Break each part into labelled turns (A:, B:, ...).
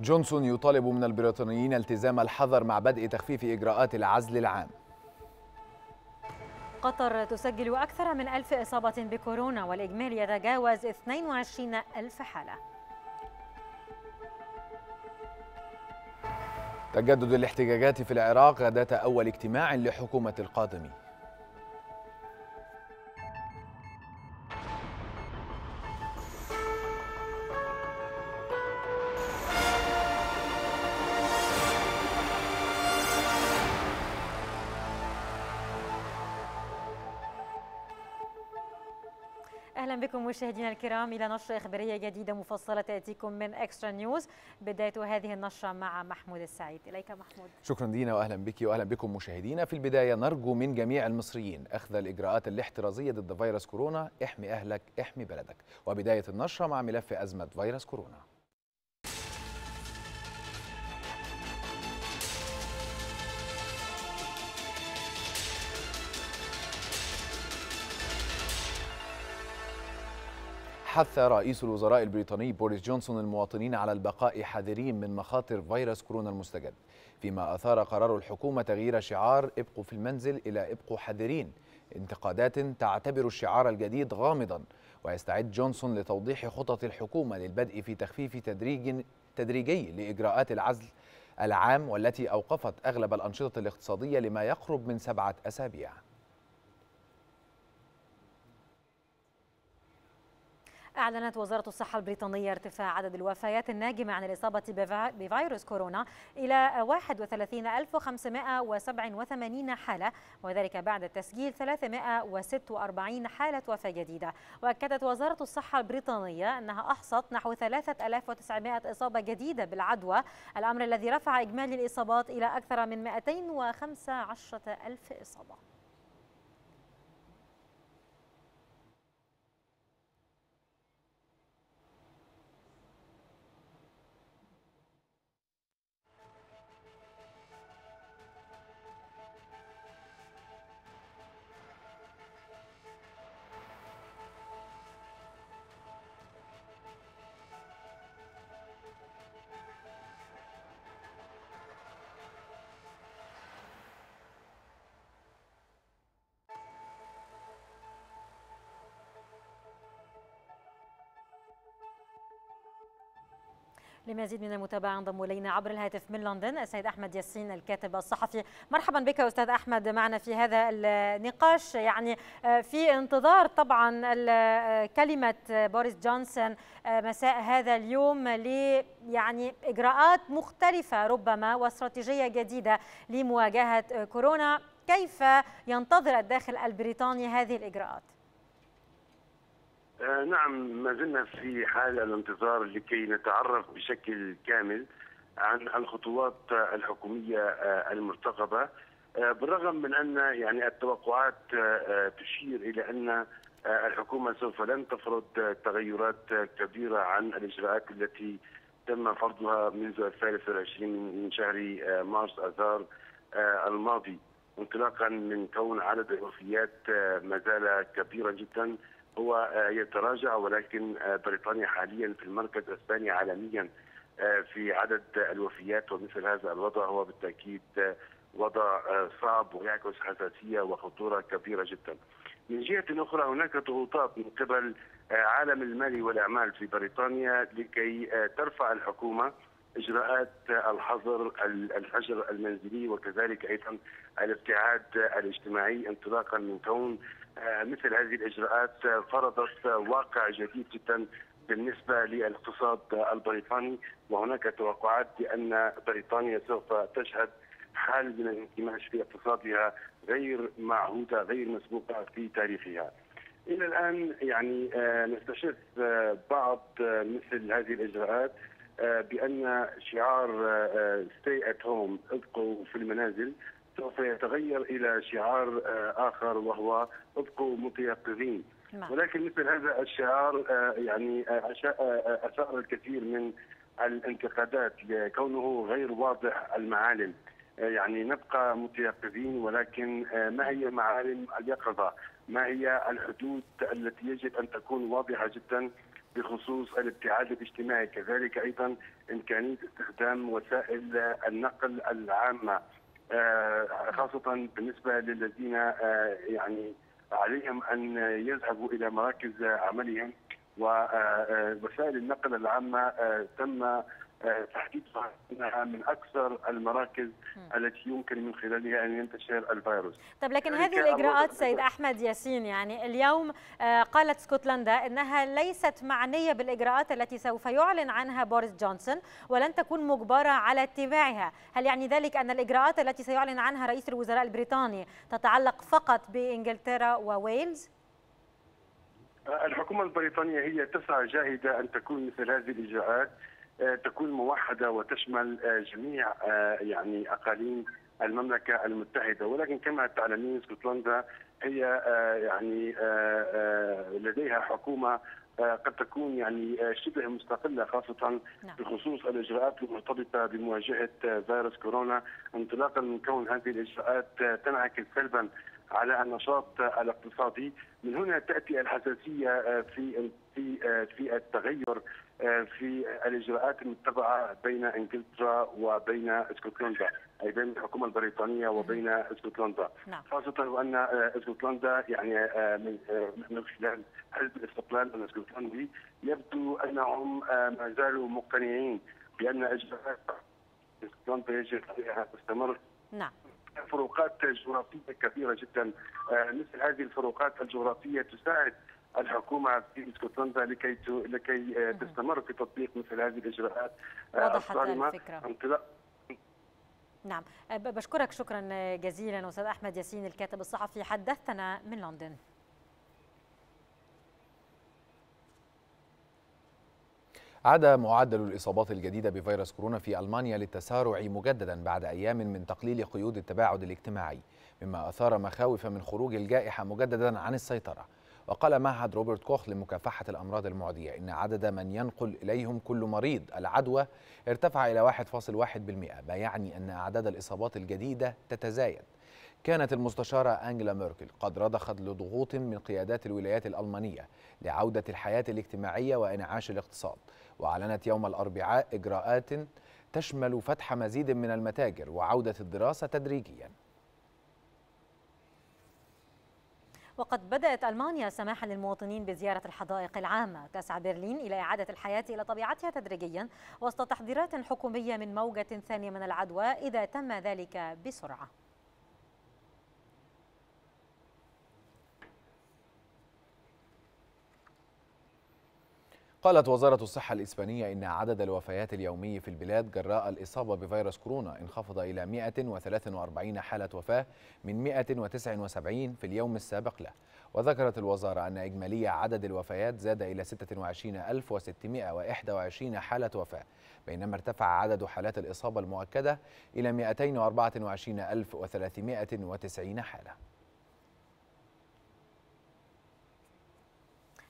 A: جونسون يطالب من البريطانيين التزام الحذر مع بدء تخفيف إجراءات العزل العام
B: قطر تسجل أكثر من ألف إصابة بكورونا والإجمالي يتجاوز 22 ألف حالة
A: تجدد الاحتجاجات في العراق غداة أول اجتماع لحكومة القادمين
B: مشاهدينا الكرام إلى نشرة إخبارية جديدة مفصلة تأتيكم من إكسترا نيوز بداية هذه النشرة مع محمود السعيد إليك محمود
A: شكرا دينا وأهلا بك وأهلا بكم مشاهدينا في البداية نرجو من جميع المصريين أخذ الإجراءات الاحترازية ضد فيروس كورونا احمي أهلك احمي بلدك وبداية النشرة مع ملف أزمة فيروس كورونا حث رئيس الوزراء البريطاني بوريس جونسون المواطنين على البقاء حذرين من مخاطر فيروس كورونا المستجد فيما أثار قرار الحكومة تغيير شعار ابقوا في المنزل إلى ابقوا حذرين انتقادات تعتبر الشعار الجديد غامضا ويستعد جونسون لتوضيح خطط الحكومة للبدء في تخفيف تدريج تدريجي لإجراءات العزل العام والتي أوقفت أغلب الأنشطة الاقتصادية لما يقرب من سبعة أسابيع
B: أعلنت وزارة الصحة البريطانية ارتفاع عدد الوفيات الناجمة عن الإصابة بفيروس كورونا إلى 31587 حالة وذلك بعد تسجيل 346 حالة وفاة جديدة وأكدت وزارة الصحة البريطانية أنها أحصت نحو 3900 إصابة جديدة بالعدوى الأمر الذي رفع إجمالي الإصابات إلى أكثر من 215000 إصابة لمزيد من المتابعة انضم إلينا عبر الهاتف من لندن السيد أحمد ياسين الكاتب الصحفي مرحبا بك أستاذ أحمد معنا في هذا النقاش يعني آه، في انتظار طبعا آه، كلمة آه، بوريس جونسون مساء هذا اليوم ل يعني إجراءات مختلفة ربما واستراتيجية جديدة لمواجهة كورونا كيف ينتظر الداخل البريطاني هذه الإجراءات؟
C: آه، نعم ما زلنا في حال الانتظار لكي نتعرف بشكل كامل عن الخطوات الحكوميه آه، المرتقبه آه، بالرغم من ان يعني التوقعات تشير الى ان الحكومه سوف لن تفرض تغيرات كبيره عن الاجراءات التي تم فرضها منذ الثالث والعشرين من شهر مارس اذار الماضي انطلاقا من كون عدد الوفيات ما زال كبيرا جدا هو آه، يتراجع ولكن آه، بريطانيا حاليا في المركز الثاني عالميا آه، في عدد الوفيات ومثل هذا الوضع هو بالتاكيد وضع صعب ويعكس حساسيه وخطوره كبيره جدا. من جهه اخرى هناك ضغوطات من قبل عالم المال والاعمال في بريطانيا لكي ترفع الحكومه اجراءات الحظر الحجر المنزلي وكذلك ايضا الابتعاد الاجتماعي انطلاقا من كون آه، مثل هذه الاجراءات آه، فرضت آه، واقع جديد جدا بالنسبه للاقتصاد البريطاني وهناك توقعات بان بريطانيا سوف تشهد حال من الانكماش في اقتصادها غير معهوده غير مسبوقه في تاريخها. الى الان يعني نستشف بعض مثل هذه الاجراءات بان شعار ستي ات هوم ابقوا في المنازل سوف يتغير الى شعار آه، اخر وهو ابقوا متيقظين نعم. ولكن مثل هذا الشعار آه، يعني آه، اثار الكثير من الانتقادات لكونه غير واضح المعالم يعني نبقى متيقظين ولكن ما هي معالم اليقظه؟ ما هي الحدود التي يجب ان تكون واضحه جدا بخصوص الابتعاد الاجتماعي كذلك ايضا امكانيه استخدام وسائل النقل العامه آه، خاصة بالنسبة للذين آه، يعني عليهم أن يذهبوا إلى مراكز عملهم ووسائل النقل العامة آه، تم آه، تحديد انها من اكثر المراكز م. التي يمكن من خلالها ان ينتشر الفيروس.
B: طب لكن هذه الاجراءات سيد احمد ياسين يعني اليوم آه، قالت اسكتلندا انها ليست معنيه بالاجراءات التي سوف يعلن عنها بوريس جونسون ولن تكون مجبره على اتباعها، هل يعني ذلك ان الاجراءات التي سيعلن عنها رئيس الوزراء البريطاني تتعلق فقط بانجلترا وويلز؟
C: آه، الحكومة البريطانية هي تسعى جاهدة أن تكون مثل هذه الإجراءات آه، تكون موحده وتشمل آه، جميع آه، يعني اقاليم المملكه المتحده ولكن كما تعلمين اسكتلندا هي يعني لديها حكومه قد تكون يعني شبه مستقلة خاصة نعم. بخصوص الإجراءات المرتبطة بمواجهة فيروس كورونا انطلاقا من كون هذه الإجراءات تنعكس سلبا على النشاط الاقتصادي من هنا تاتي الحساسيه آه، في في آه، في التغير آه، في الاجراءات المتبعه بين انجلترا وبين اسكتلندا اي بين الحكومه البريطانيه وبين اسكتلندا نعم. خاصه وان اسكتلندا يعني من خلال حزب الاستقلال الاسكتلندي يبدو انهم ما زالوا مقتنعين بان اجراءات اسكتلندا يجب ان تستمر نعم فروقات جغرافيه كبيره جدا آه، مثل هذه الفروقات الجغرافيه تساعد الحكومه في اسكتلندا لكي لكي آه، تستمر في تطبيق مثل هذه الاجراءات آه، وضحت الفكره
B: نعم بشكرك شكرا جزيلا استاذ احمد ياسين الكاتب الصحفي حدثنا من لندن
A: عاد معدل الإصابات الجديدة بفيروس كورونا في ألمانيا للتسارع مجددا بعد أيام من تقليل قيود التباعد الاجتماعي مما أثار مخاوف من خروج الجائحة مجددا عن السيطرة وقال معهد روبرت كوخ لمكافحة الأمراض المعدية إن عدد من ينقل إليهم كل مريض العدوى ارتفع إلى 1.1% ما يعني أن أعداد الإصابات الجديدة تتزايد كانت المستشارة أنجلا ميركل قد رضخت لضغوط من قيادات الولايات الألمانية لعودة الحياة الاجتماعية وإنعاش الاقتصاد وأعلنت يوم الأربعاء إجراءات تشمل فتح مزيد من المتاجر وعودة الدراسة تدريجياً
B: وقد بدأت ألمانيا سماحا للمواطنين بزيارة الحدائق العامة تسعى برلين إلى إعادة الحياة إلى طبيعتها تدريجيا وسط تحذيرات حكومية من موجة ثانية من العدوى إذا تم ذلك بسرعة
A: قالت وزارة الصحة الإسبانية إن عدد الوفيات اليومي في البلاد جراء الإصابة بفيروس كورونا انخفض إلى 143 حالة وفاة من 179 في اليوم السابق له وذكرت الوزارة أن إجمالي عدد الوفيات زاد إلى 26621 حالة وفاة بينما ارتفع عدد حالات الإصابة المؤكدة إلى 224390 حالة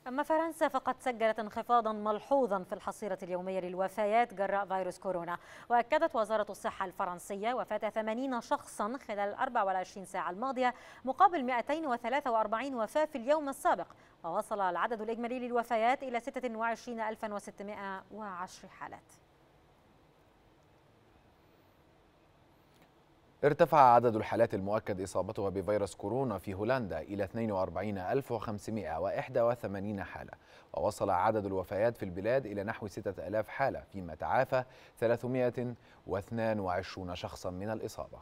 B: أما فرنسا فقد سجلت انخفاضا ملحوظا في الحصيلة اليومية للوفيات جراء فيروس كورونا وأكدت وزارة الصحة الفرنسية وفاة 80 شخصا خلال 24 ساعة الماضية مقابل 243 وفاة في اليوم السابق ووصل العدد الإجمالي للوفيات إلى 26610 حالات
A: ارتفع عدد الحالات المؤكد إصابتها بفيروس كورونا في هولندا إلى 42581 حالة ووصل عدد الوفيات في البلاد إلى نحو 6000 حالة فيما تعافى 322 شخصا من الإصابة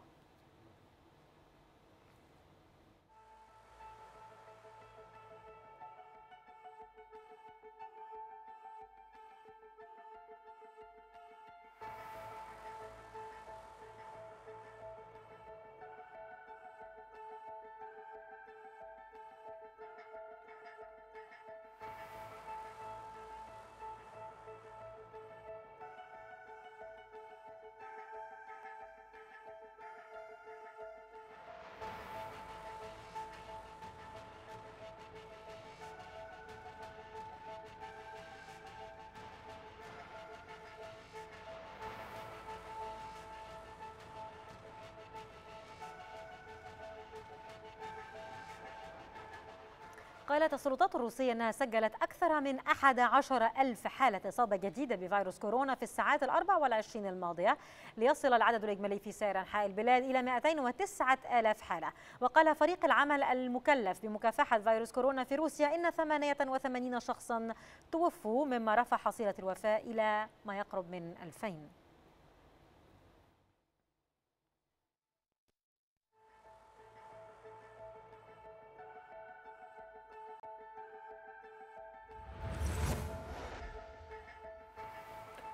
B: قالت السلطات الروسية أنها سجلت أكثر من 11 ألف حالة إصابة جديدة بفيروس كورونا في الساعات الأربع والعشرين الماضية ليصل العدد الإجمالي في سائر أنحاء البلاد إلى 209 ألاف حالة وقال فريق العمل المكلف بمكافحة فيروس كورونا في روسيا إن 88 شخصا توفوا مما رفع حصيلة الوفاة إلى ما يقرب من 2000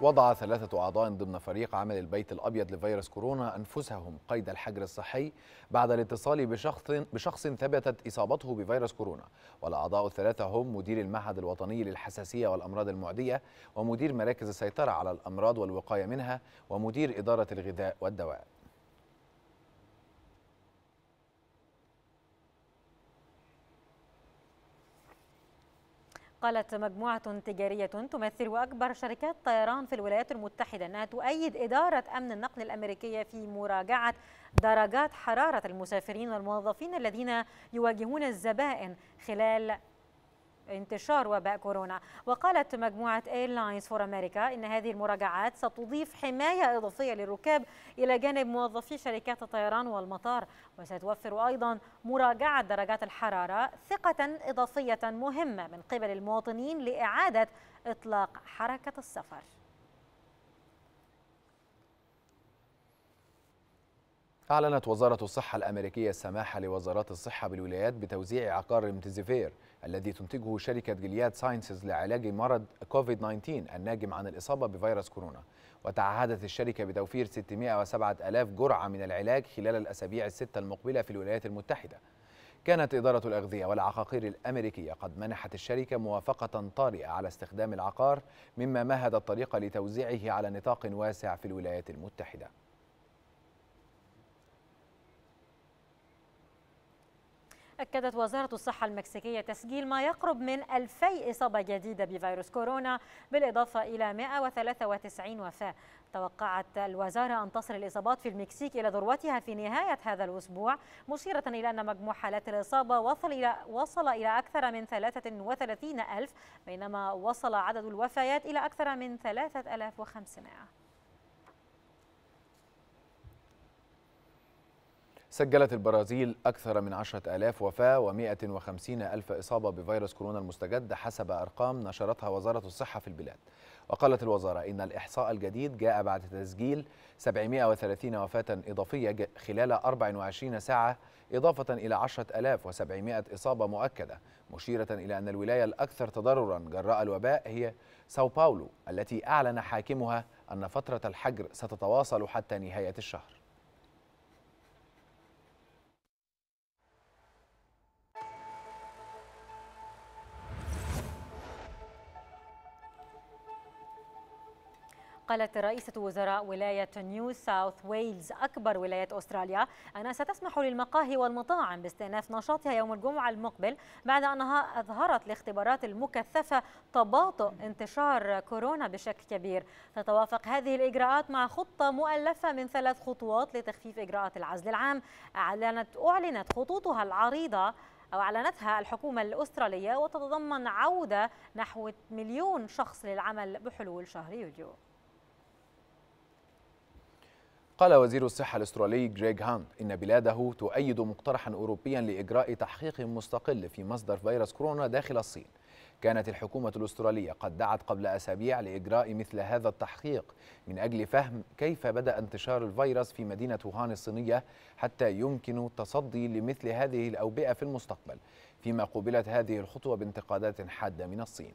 A: وضع ثلاثة أعضاء ضمن فريق عمل البيت الأبيض لفيروس كورونا أنفسهم قيد الحجر الصحي بعد الاتصال بشخص, بشخص ثبتت إصابته بفيروس كورونا والأعضاء الثلاثة هم مدير المعهد الوطني للحساسية والأمراض المعدية ومدير مراكز السيطرة على الأمراض والوقاية منها ومدير إدارة الغذاء والدواء
B: قالت مجموعة تجارية تمثل أكبر شركات طيران في الولايات المتحدة أنها تؤيد إدارة أمن النقل الأمريكية في مراجعة درجات حرارة المسافرين والموظفين الذين يواجهون الزبائن خلال انتشار وباء كورونا وقالت مجموعة ايرلاينز فور أمريكا إن هذه المراجعات ستضيف حماية إضافية للركاب إلى جانب موظفي شركات الطيران والمطار وستوفر أيضا مراجعة درجات الحرارة ثقة إضافية مهمة من قبل المواطنين لإعادة إطلاق حركة السفر
A: أعلنت وزارة الصحة الأمريكية السماح لوزارات الصحة بالولايات بتوزيع عقار ريمتزيفير الذي تنتجه شركة جلياد ساينسز لعلاج مرض كوفيد 19 الناجم عن الإصابة بفيروس كورونا وتعهدت الشركة بتوفير 607 ألاف جرعة من العلاج خلال الأسابيع الستة المقبلة في الولايات المتحدة كانت إدارة الأغذية والعقاقير الأمريكية قد منحت الشركة موافقة طارئة على استخدام العقار مما مهد الطريق لتوزيعه على نطاق واسع في الولايات المتحدة
B: أكدت وزارة الصحة المكسيكية تسجيل ما يقرب من 2000 إصابة جديدة بفيروس كورونا بالإضافة إلى 193 وفاة توقعت الوزارة أن تصل الإصابات في المكسيك إلى ذروتها في نهاية هذا الأسبوع مشيرة إلى أن مجموع حالات الإصابة وصل إلى, وصل إلى أكثر من 33 ألف بينما وصل عدد الوفيات إلى أكثر من 3500
A: سجلت البرازيل أكثر من 10,000 وفاة و150 ألف إصابة بفيروس كورونا المستجد حسب أرقام نشرتها وزارة الصحة في البلاد وقالت الوزارة إن الإحصاء الجديد جاء بعد تسجيل 730 وفاة إضافية خلال 24 ساعة إضافة إلى 10700 إصابة مؤكدة مشيرة إلى أن الولاية الأكثر تضررا جراء الوباء هي ساو باولو التي أعلن حاكمها أن فترة الحجر ستتواصل حتى نهاية الشهر
B: قالت رئيسة وزراء ولاية نيو ساوث ويلز أكبر ولاية أستراليا أنها ستسمح للمقاهي والمطاعم باستئناف نشاطها يوم الجمعة المقبل بعد أنها أظهرت الاختبارات المكثفة تباطؤ انتشار كورونا بشكل كبير تتوافق هذه الإجراءات مع خطة مؤلفة من ثلاث خطوات لتخفيف إجراءات العزل العام أعلنت, أعلنت خطوطها العريضة أو أعلنتها الحكومة الأسترالية وتتضمن عودة نحو مليون شخص للعمل بحلول شهر يوليو
A: قال وزير الصحة الأسترالي جريج هاند إن بلاده تؤيد مقترحا أوروبيا لإجراء تحقيق مستقل في مصدر فيروس كورونا داخل الصين كانت الحكومة الأسترالية قد دعت قبل أسابيع لإجراء مثل هذا التحقيق من أجل فهم كيف بدأ انتشار الفيروس في مدينة ووهان الصينية حتى يمكن التصدي لمثل هذه الأوبئة في المستقبل فيما قوبلت هذه الخطوة بانتقادات حادة من الصين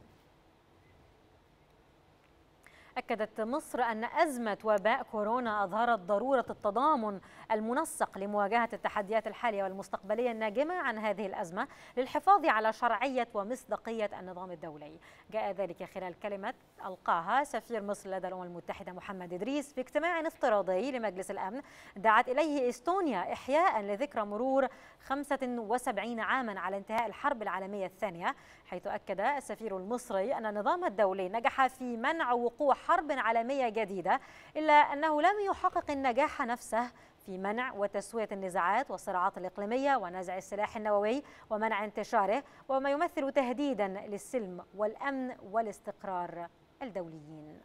B: أكدت مصر أن أزمة وباء كورونا أظهرت ضرورة التضامن المنسق لمواجهة التحديات الحالية والمستقبلية الناجمة عن هذه الأزمة للحفاظ على شرعية ومصداقية النظام الدولي جاء ذلك خلال كلمة ألقاها سفير مصر لدى الأمم المتحدة محمد إدريس في اجتماع افتراضي لمجلس الأمن دعت إليه إستونيا إحياء لذكرى مرور 75 عاما على انتهاء الحرب العالمية الثانية حيث أكد السفير المصري أن النظام الدولي نجح في منع وقوع حرب عالمية جديدة إلا أنه لم يحقق النجاح نفسه في منع وتسوية النزاعات والصراعات الإقليمية ونزع السلاح النووي ومنع انتشاره وما يمثل تهديدا للسلم والأمن والاستقرار الدوليين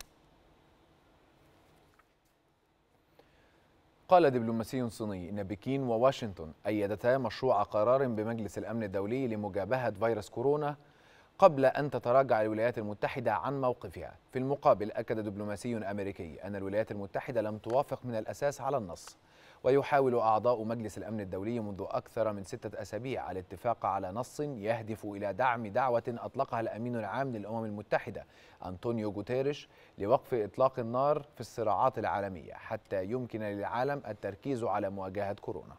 A: قال دبلوماسي صيني ان بكين وواشنطن ايدتا مشروع قرار بمجلس الامن الدولي لمجابهه فيروس كورونا قبل أن تتراجع الولايات المتحدة عن موقفها في المقابل أكد دبلوماسي أمريكي أن الولايات المتحدة لم توافق من الأساس على النص ويحاول أعضاء مجلس الأمن الدولي منذ أكثر من ستة أسابيع الاتفاق على نص يهدف إلى دعم دعوة أطلقها الأمين العام للأمم المتحدة أنطونيو جوتيريش لوقف إطلاق النار في الصراعات العالمية حتى يمكن للعالم التركيز على مواجهة كورونا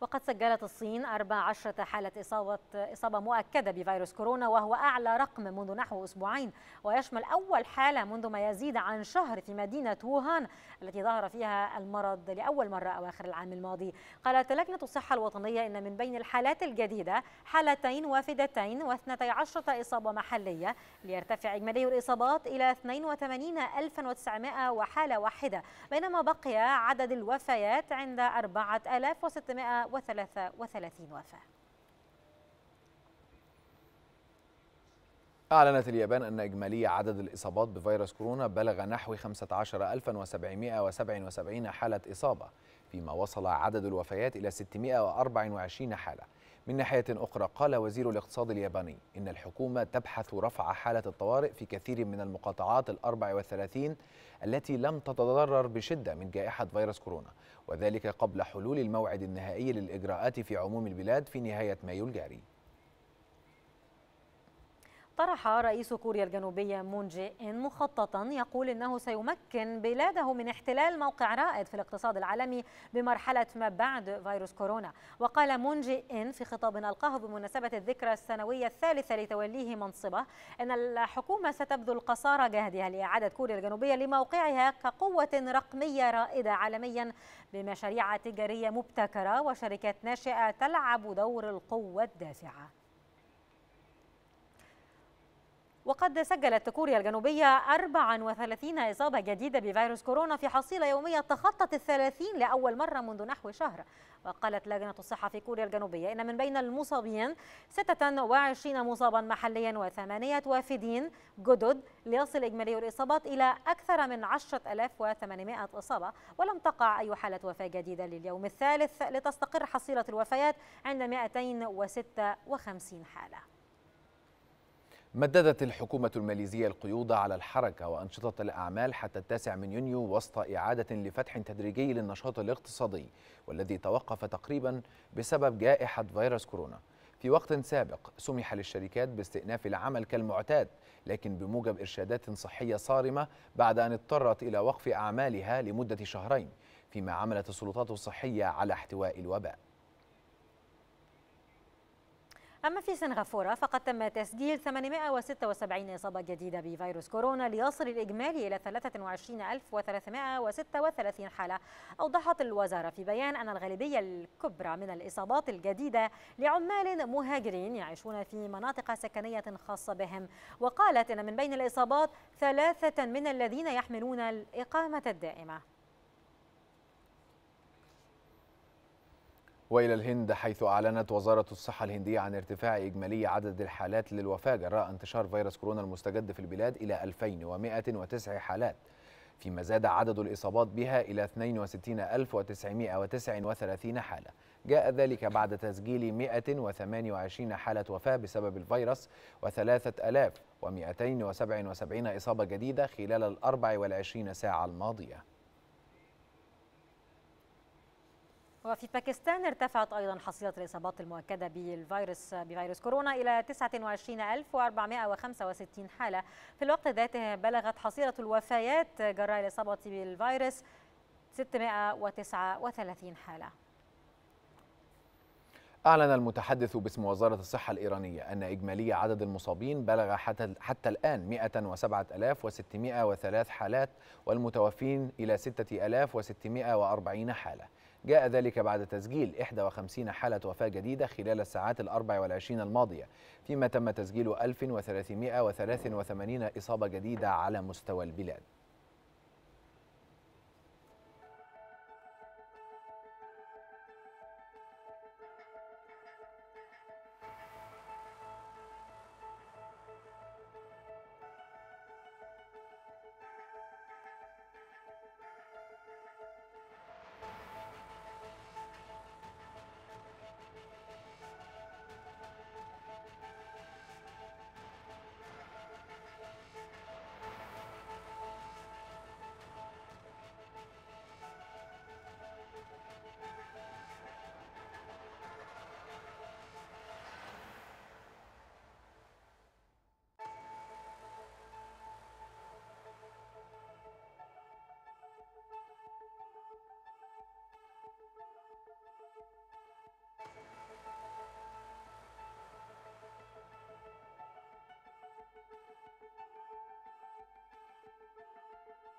B: وقد سجلت الصين 14 حالة إصابة, إصابة مؤكدة بفيروس كورونا وهو أعلى رقم منذ نحو أسبوعين ويشمل أول حالة منذ ما يزيد عن شهر في مدينة ووهان التي ظهر فيها المرض لأول مرة أواخر العام الماضي قالت لجنة الصحة الوطنية إن من بين الحالات الجديدة حالتين وافدتين و12 إصابة محلية ليرتفع إجمالي الإصابات إلى 82900 وحالة واحدة بينما بقي عدد الوفيات عند 4600 133 وفاة
A: أعلنت اليابان أن إجمالي عدد الإصابات بفيروس كورونا بلغ نحو 15777 حالة إصابة فيما وصل عدد الوفيات إلى 624 حالة من ناحية أخرى قال وزير الاقتصاد الياباني إن الحكومة تبحث رفع حالة الطوارئ في كثير من المقاطعات الأربع والثلاثين التي لم تتضرر بشدة من جائحة فيروس كورونا وذلك قبل حلول الموعد النهائي للإجراءات في عموم البلاد في نهاية مايو الجاري
B: طرح رئيس كوريا الجنوبية مون جي إن مخططا يقول إنه سيمكن بلاده من احتلال موقع رائد في الاقتصاد العالمي بمرحلة ما بعد فيروس كورونا وقال مون جي إن في خطاب ألقاه بمناسبة الذكرى السنوية الثالثة لتوليه منصبه أن الحكومة ستبذل قصارى جهدها لإعادة كوريا الجنوبية لموقعها كقوة رقمية رائدة عالميا بمشاريع تجارية مبتكرة وشركات ناشئة تلعب دور القوة الدافعة وقد سجلت كوريا الجنوبية 34 إصابة جديدة بفيروس كورونا في حصيلة يومية تخطت الثلاثين لأول مرة منذ نحو شهر وقالت لجنة الصحة في كوريا الجنوبية إن من بين المصابين 26 مصابا محليا وثمانية وافدين جدد ليصل إجمالي الإصابات إلى أكثر من 10800 إصابة ولم تقع أي حالة وفاة جديدة لليوم الثالث لتستقر حصيلة الوفيات عند 256 حالة
A: مددت الحكومة الماليزية القيود على الحركة وأنشطة الأعمال حتى التاسع من يونيو وسط إعادة لفتح تدريجي للنشاط الاقتصادي والذي توقف تقريبا بسبب جائحة فيروس كورونا في وقت سابق سمح للشركات باستئناف العمل كالمعتاد لكن بموجب إرشادات صحية صارمة بعد أن اضطرت إلى وقف أعمالها لمدة شهرين فيما عملت السلطات الصحية على احتواء الوباء
B: أما في سنغافورة فقد تم تسجيل 876 إصابة جديدة بفيروس كورونا ليصل الإجمالي إلى 23336 حالة أوضحت الوزارة في بيان أن الغالبية الكبرى من الإصابات الجديدة لعمال مهاجرين يعيشون في مناطق سكنية خاصة بهم وقالت أن من بين الإصابات ثلاثة من الذين يحملون الإقامة الدائمة
A: والى الهند حيث اعلنت وزاره الصحه الهنديه عن ارتفاع اجمالي عدد الحالات للوفاه جراء انتشار فيروس كورونا المستجد في البلاد الى 2109 حالات فيما زاد عدد الاصابات بها الى 62939 حاله جاء ذلك بعد تسجيل 128 حالة وفاة بسبب الفيروس و3277 إصابة جديدة خلال ال 24 ساعة الماضية
B: وفي باكستان ارتفعت أيضا حصيلة الإصابات المؤكدة بالفيروس بفيروس كورونا إلى 29465 حالة في الوقت ذاته بلغت حصيلة الوفيات جراء الإصابة بالفيروس 639 حالة
A: أعلن المتحدث باسم وزارة الصحة الإيرانية أن إجمالي عدد المصابين بلغ حتى, حتى الآن 107603 حالات والمتوفين إلى 6640 حالة جاء ذلك بعد تسجيل 51 حالة وفاة جديدة خلال الساعات ال 24 الماضية فيما تم تسجيل 1383 إصابة جديدة على مستوى البلاد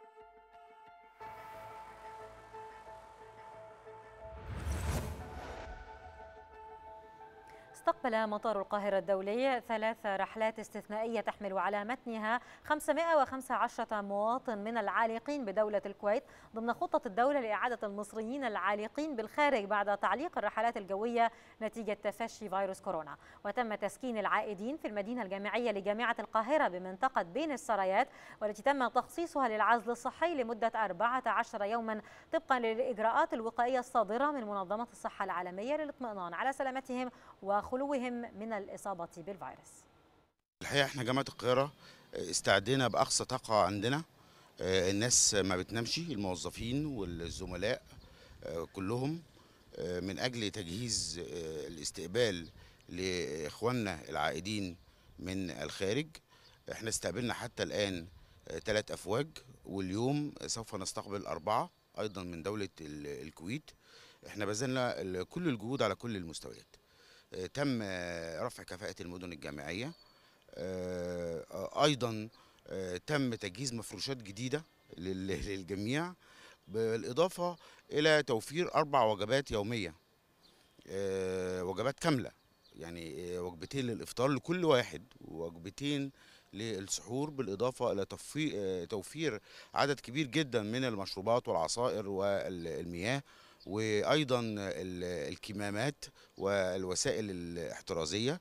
B: Thank you. استقبل مطار القاهرة الدولي ثلاث رحلات استثنائية تحمل على متنها 515 مواطن من العالقين بدولة الكويت ضمن خطة الدولة لإعادة المصريين العالقين بالخارج بعد تعليق الرحلات الجوية نتيجة تفشي فيروس كورونا وتم تسكين العائدين في المدينة الجامعية لجامعة القاهرة بمنطقة بين السرايات والتي تم تخصيصها للعزل الصحي لمدة 14 يوما طبقا للإجراءات الوقائية الصادرة من منظمة الصحة العالمية للاطمئنان على سلامتهم و خلوهم من الإصابة بالفيروس
D: الحقيقة احنا جامعة القاهرة آه، استعدينا بأقصى طاقة عندنا آه، الناس ما بتنامش الموظفين والزملاء آه، كلهم من أجل تجهيز الاستقبال لإخواننا العائدين من الخارج احنا استقبلنا حتى الآن ثلاث أفواج واليوم سوف نستقبل أربعة أيضا من دولة الكويت احنا بذلنا كل الجهود على كل المستويات تم رفع كفاءة المدن الجامعية آه، أيضا آه، تم تجهيز مفروشات جديدة للجميع بالإضافة إلى توفير أربع وجبات يومية آه، وجبات كاملة يعني وجبتين للإفطار لكل واحد وجبتين للسحور بالإضافة إلى توفير عدد كبير جدا من المشروبات والعصائر والمياه وايضا الكمامات والوسائل الاحترازيه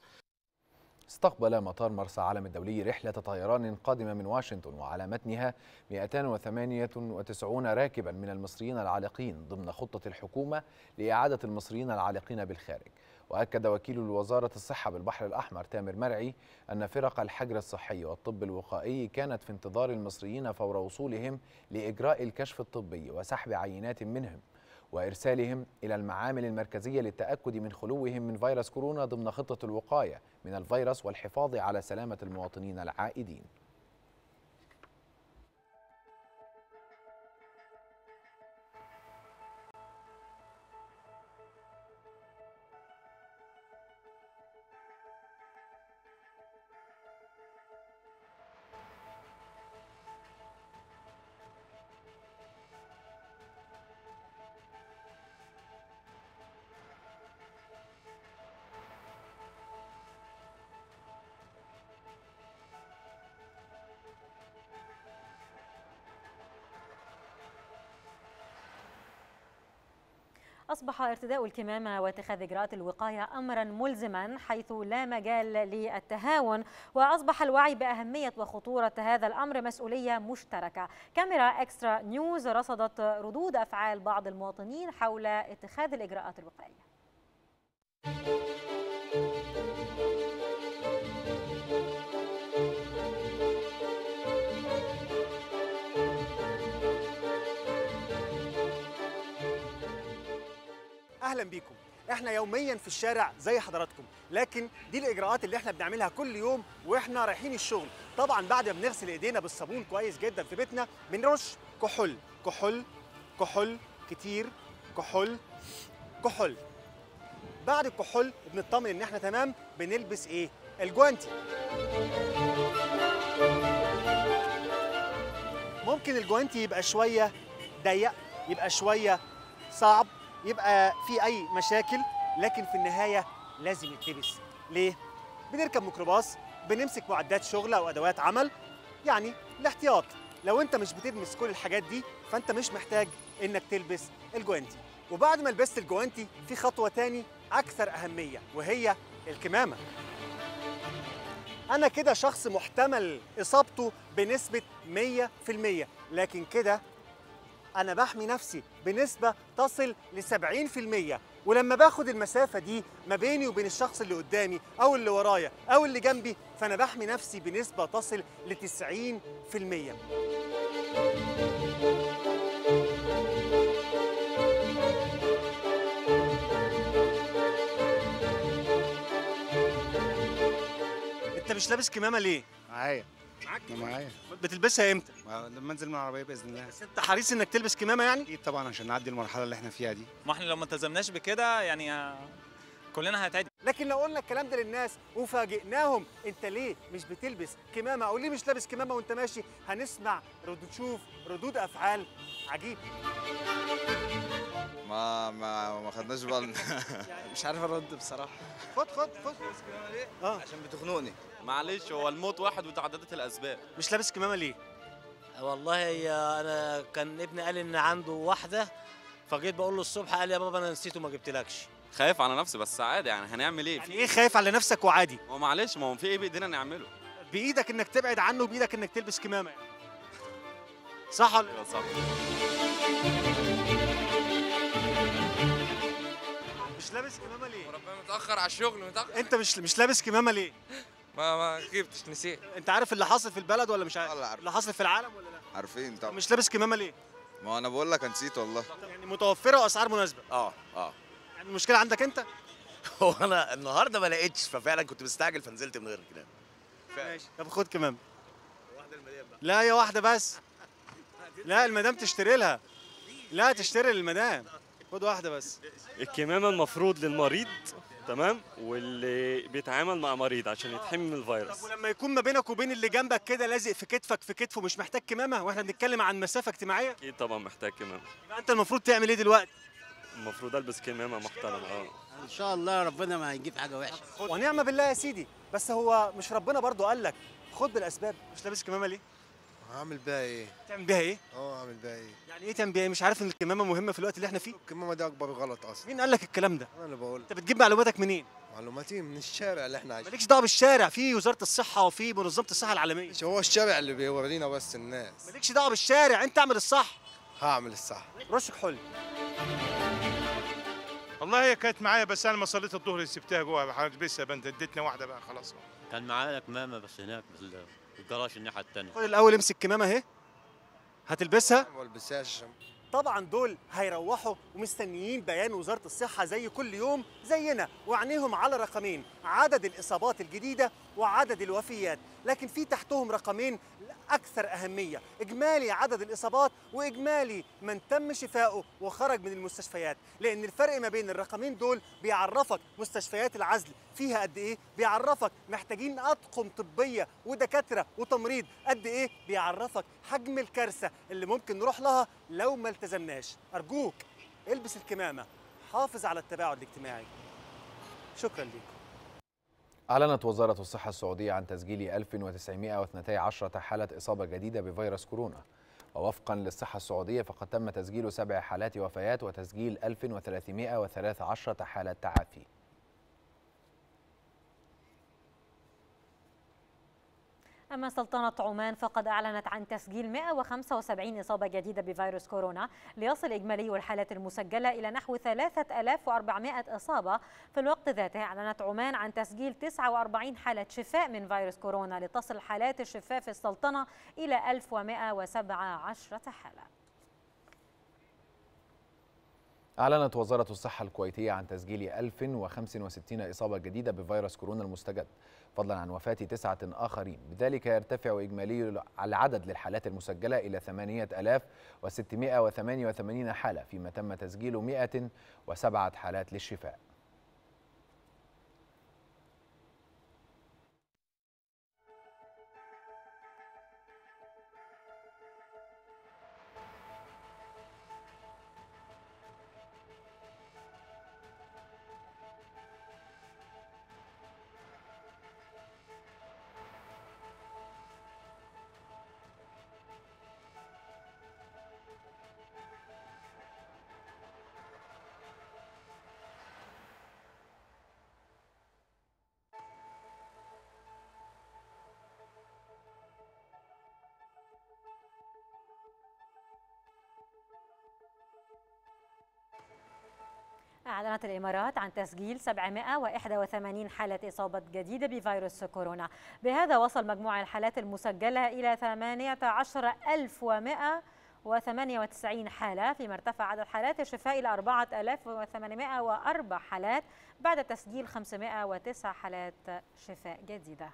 D: استقبل مطار مرسى علم
A: الدولي رحلة طيران قادمة من واشنطن وعلى متنها 298 راكبا من المصريين العالقين ضمن خطة الحكومة لإعادة المصريين العالقين بالخارج وأكد وكيل الوزارة الصحة بالبحر الأحمر تامر مرعي أن فرق الحجر الصحي والطب الوقائي كانت في انتظار المصريين فور وصولهم لإجراء الكشف الطبي وسحب عينات منهم وإرسالهم إلى المعامل المركزية للتأكد من خلوهم من فيروس كورونا ضمن خطة الوقاية من الفيروس والحفاظ على سلامة المواطنين العائدين
B: أصبح ارتداء الكمامة واتخاذ إجراءات الوقاية أمرا ملزما حيث لا مجال للتهاون وأصبح الوعي بأهمية وخطورة هذا الأمر مسؤولية مشتركة كاميرا إكسترا نيوز رصدت ردود أفعال بعض المواطنين حول اتخاذ الإجراءات الوقائية
E: اهلا بيكم احنا يوميا في الشارع زي حضراتكم لكن دي الاجراءات اللي احنا بنعملها كل يوم واحنا رايحين الشغل طبعا بعد ما بنغسل ايدينا بالصابون كويس جدا في بيتنا بنرش كحول كحول كحول كتير كحول كحول بعد الكحول بنطمن ان احنا تمام بنلبس ايه الجوانتي ممكن الجوانتي يبقى شويه ضيق يبقى شويه صعب يبقى في اي مشاكل لكن في النهايه لازم يتلبس ليه بنركب ميكروباص بنمسك معدات شغل او ادوات عمل يعني الاحتياط لو انت مش بتلمس كل الحاجات دي فانت مش محتاج انك تلبس الجوانتي وبعد ما لبست الجوانتي في خطوه تاني اكثر اهميه وهي الكمامه انا كده شخص محتمل اصابته بنسبه 100% لكن كده أنا بحمي نفسي بنسبة تصل ل 70% ولما باخد المسافة دي ما بيني وبين الشخص اللي قدامي أو اللي ورايا أو اللي جنبي فأنا بحمي نفسي بنسبة تصل ل 90% انت مش لابس كمامه ليه؟ معايا معاك معايا بتلبسها امتى؟ لما انزل من العربيه باذن الله بس انت حريص انك تلبس كمامه يعني؟ اكيد طبعا عشان نعدي المرحله اللي احنا فيها دي ما احنا لو ما التزمناش بكده يعني كلنا هنتعدي لكن لو قلنا الكلام ده للناس وفاجئناهم انت ليه مش بتلبس كمامه او ليه مش لابس كمامه وانت ماشي هنسمع نشوف ردود افعال عجيبه
F: ما ما ما خدناش بالنا مش
E: عارف ارد بصراحه خد خد خد آه. عشان بتخنقني معلش هو الموت واحد وتعددت الاسباب مش لابس كمامه ليه والله انا كان ابني قال ان عنده واحده فجيت بقول له الصبح قال لي يا بابا انا نسيت وما جبتلكش خايف على نفسي بس عادي يعني هنعمل ايه؟ يعني ايه خايف على نفسك وعادي؟ هو معلش ما هو في ايه بايدينا نعمله؟ بايدك انك تبعد عنه بايدك انك تلبس كمامه يعني. صح ولا أيوة، صح
B: مش لابس كمامه ليه؟ ربنا
E: متاخر على الشغل متاخر انت مش مش لابس كمامه ليه؟
B: ما ما جبتش نسيت
E: انت عارف اللي حاصل في البلد ولا مش عارف؟ والله عارف اللي حاصل في العالم ولا لا؟ عارفين طبعا مش لابس كمامه ليه؟ ما انا بقول لك نسيت والله يعني متوفره واسعار مناسبه اه اه المشكله يعني عندك انت هو انا النهارده ما لقيتش ففعلا كنت مستعجل فنزلت من غير كمام. ماشي طب خد كمام. واحده المدام بقى لا يا واحده بس لا المدام تشتري لها لا تشتري للمدام خد واحده بس الكمامه المفروض للمريض
C: تمام واللي بيتعامل مع مريض عشان يتحمي من الفيروس طب
E: ولما يكون ما بينك وبين اللي جنبك كده لازق في كتفك في كتفه مش محتاج كمامه واحنا بنتكلم عن مسافه اجتماعيه
C: اكيد طبعا محتاج كمامه يبقى انت المفروض تعمل ايه دلوقتي المفروض البس كمامه محترمه اه ان
E: شاء
D: الله ربنا ما هيجيب حاجه
C: وحشه
E: ونعم بالله يا سيدي بس هو مش ربنا برضه قال لك خد بالاسباب مش لابس كمامه ليه هعمل بيها ايه تعمل بيها ايه اه عامل بيها ايه يعني ايه تعمل بيها ايه مش عارف ان الكمامه مهمه في الوقت اللي احنا فيه الكمامه دي اكبر غلط اصلا مين قال لك الكلام ده انا اللي بقول انت بتجيب معلوماتك منين معلوماتي من الشارع اللي احنا عايشين مالكش دعوه بالشارع في وزاره الصحه وفي منظمه الصحه العالميه مش هو الشارع اللي بيورينا بس الناس مالكش دعوه بالشارع انت اعمل الصح هعمل الصح رشك حلو والله هي كانت معايا بس انا ما
G: صليت الظهر اللي سبتها جوه بس بنت اديتنا واحده بقى خلاص
H: كان معايا كمامه بس هناك
E: الجراج الناحيه الثانيه خد طيب، الاول امسك كمامه اهي هتلبسها ما البسهاش طبعا دول هيروحوا ومستنيين بيان وزاره الصحه زي كل يوم زينا وعينيهم على رقمين عدد الإصابات الجديدة وعدد الوفيات لكن في تحتهم رقمين أكثر أهمية إجمالي عدد الإصابات وإجمالي من تم شفائه وخرج من المستشفيات لأن الفرق ما بين الرقمين دول بيعرفك مستشفيات العزل فيها قد إيه بيعرفك محتاجين أطقم طبية ودكاترة وتمريض قد إيه بيعرفك حجم الكارثة اللي ممكن نروح لها لو ما التزمناش أرجوك البس الكمامة حافظ على التباعد الاجتماعي
F: شكرا لكم
A: أعلنت وزارة الصحة السعودية عن تسجيل 1912 حالة إصابة جديدة بفيروس كورونا ووفقا للصحة السعودية فقد تم تسجيل سبع حالات وفيات وتسجيل 1313 حالة تعافي
B: أما سلطنة عمان فقد أعلنت عن تسجيل 175 إصابة جديدة بفيروس كورونا ليصل إجمالي الحالات المسجلة إلى نحو 3400 إصابة في الوقت ذاته أعلنت عمان عن تسجيل 49 حالة شفاء من فيروس كورونا لتصل حالات الشفاء في السلطنة إلى 1117 حالة
A: أعلنت وزارة الصحة الكويتية عن تسجيل 1065 إصابة جديدة بفيروس كورونا المستجد فضلا عن وفاة تسعة آخرين بذلك يرتفع إجمالي العدد للحالات المسجلة إلى 8688 حالة فيما تم تسجيل 107 حالات للشفاء
B: أعلنت الإمارات عن تسجيل 781 حالة إصابة جديدة بفيروس كورونا بهذا وصل مجموع الحالات المسجلة إلى 18198 حالة فيما ارتفع عدد حالات الشفاء إلى 4804 حالات بعد تسجيل 509 حالات شفاء جديدة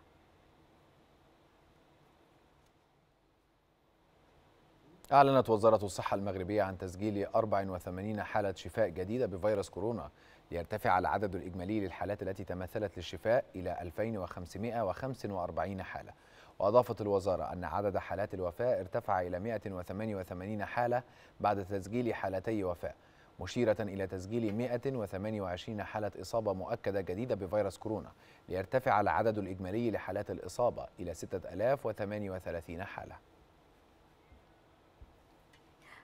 A: أعلنت وزارة الصحة المغربية عن تسجيل 84 حالة شفاء جديدة بفيروس كورونا ليرتفع العدد الإجمالي للحالات التي تمثلت للشفاء إلى 2545 حالة وأضافت الوزارة أن عدد حالات الوفاة ارتفع إلى 188 حالة بعد تسجيل حالتي وفاة مشيرة إلى تسجيل 128 حالة إصابة مؤكدة جديدة بفيروس كورونا ليرتفع العدد الإجمالي لحالات الإصابة إلى 6038 حالة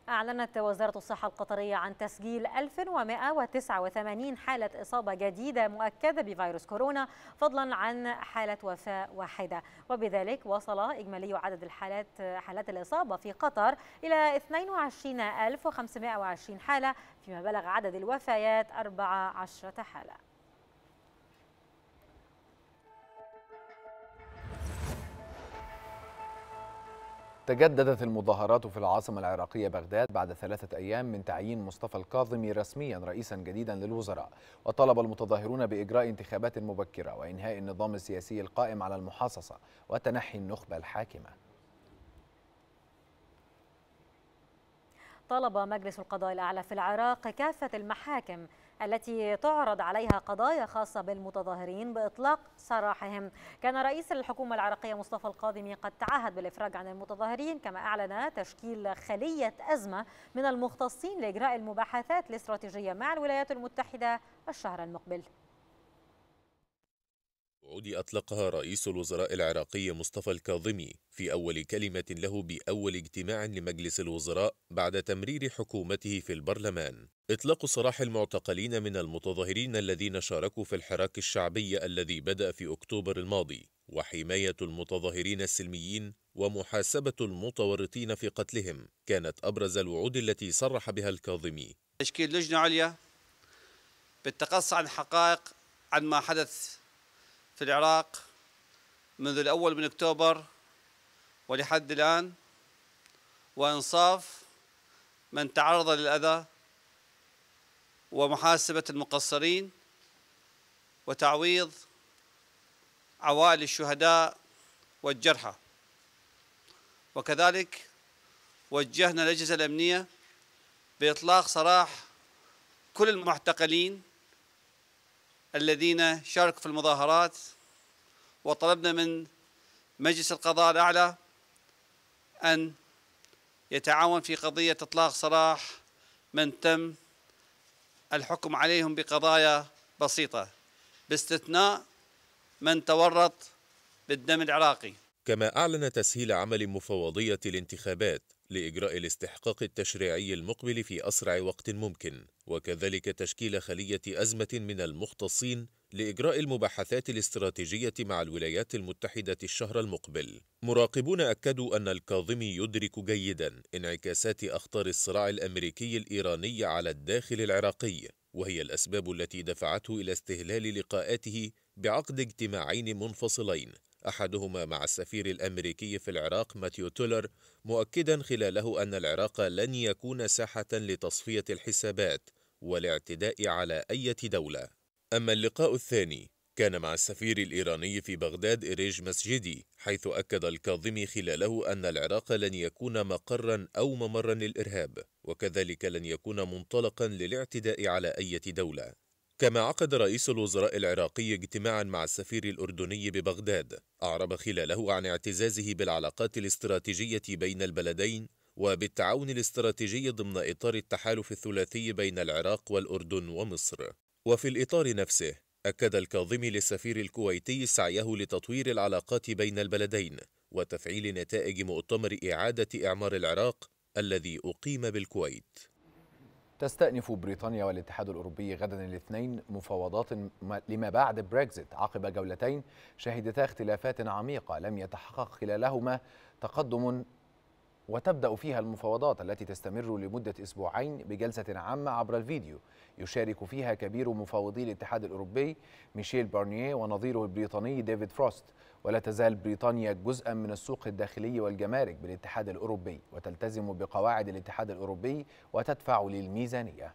B: أعلنت وزارة الصحة القطرية عن تسجيل 1189 حالة إصابة جديدة مؤكدة بفيروس كورونا فضلا عن حالة وفاة واحدة وبذلك وصل إجمالي عدد الحالات حالات الإصابة في قطر إلى 22520 حالة فيما بلغ عدد الوفيات 14 حالة
A: تجددت المظاهرات في العاصمة العراقية بغداد بعد ثلاثة أيام من تعيين مصطفى الكاظمي رسميا رئيسا جديدا للوزراء وطلب المتظاهرون بإجراء انتخابات مبكرة وإنهاء النظام السياسي القائم على المحاصصة وتنحي النخبة الحاكمة
B: طلب مجلس القضاء الأعلى في العراق كافة المحاكم التي تعرض عليها قضايا خاصة بالمتظاهرين بإطلاق سراحهم كان رئيس الحكومة العراقية مصطفى القادمي قد تعهد بالإفراج عن المتظاهرين كما أعلن تشكيل خلية أزمة من المختصين لإجراء المباحثات الاستراتيجية مع الولايات المتحدة الشهر المقبل
G: وعود أطلقها رئيس الوزراء العراقي مصطفى الكاظمي في أول كلمة له بأول اجتماع لمجلس الوزراء بعد تمرير حكومته في البرلمان إطلاق سراح المعتقلين من المتظاهرين الذين شاركوا في الحراك الشعبي الذي بدأ في أكتوبر الماضي وحماية المتظاهرين السلميين ومحاسبة المتورطين في قتلهم كانت أبرز الوعود التي صرح بها الكاظمي
F: تشكيل لجنة عليا بالتقصي عن حقائق عن ما حدث في العراق منذ الأول من أكتوبر ولحد الآن وإنصاف من تعرض للأذى ومحاسبة المقصرين وتعويض عوائل الشهداء والجرحى وكذلك وجهنا الأجهزة الأمنية بإطلاق سراح كل المعتقلين الذين شاركوا في المظاهرات وطلبنا من مجلس القضاء الأعلى أن يتعاون في قضية إطلاق سراح من تم الحكم عليهم بقضايا بسيطة باستثناء من تورط بالدم العراقي
G: كما أعلن تسهيل عمل مفوضية الانتخابات لإجراء الاستحقاق التشريعي المقبل في أسرع وقت ممكن وكذلك تشكيل خلية أزمة من المختصين لإجراء المباحثات الاستراتيجية مع الولايات المتحدة الشهر المقبل مراقبون أكدوا أن الكاظمي يدرك جيدا انعكاسات أخطار الصراع الأمريكي الإيراني على الداخل العراقي وهي الأسباب التي دفعته إلى استهلال لقاءاته بعقد اجتماعين منفصلين احدهما مع السفير الامريكي في العراق ماتيو تولر مؤكدا خلاله ان العراق لن يكون ساحه لتصفيه الحسابات والاعتداء على اي دوله اما اللقاء الثاني كان مع السفير الايراني في بغداد اريج مسجدي حيث اكد الكاظمي خلاله ان العراق لن يكون مقرا او ممرا للارهاب وكذلك لن يكون منطلقا للاعتداء على اي دوله كما عقد رئيس الوزراء العراقي اجتماعا مع السفير الأردني ببغداد أعرب خلاله عن اعتزازه بالعلاقات الاستراتيجية بين البلدين وبالتعاون الاستراتيجي ضمن إطار التحالف الثلاثي بين العراق والأردن ومصر وفي الإطار نفسه أكد الكاظمي للسفير الكويتي سعيه لتطوير العلاقات بين البلدين وتفعيل نتائج مؤتمر إعادة إعمار العراق الذي أقيم بالكويت
A: تستأنف بريطانيا والاتحاد الأوروبي غدا الاثنين مفاوضات لما بعد بريكزيت عقب جولتين شهدتا اختلافات عميقة لم يتحقق خلالهما تقدم وتبدأ فيها المفاوضات التي تستمر لمدة أسبوعين بجلسة عامة عبر الفيديو يشارك فيها كبير مفاوضي الاتحاد الأوروبي ميشيل بارنيه ونظيره البريطاني ديفيد فروست ولا تزال بريطانيا جزءا من السوق الداخلي والجمارك بالاتحاد الأوروبي وتلتزم بقواعد الاتحاد الأوروبي وتدفع للميزانية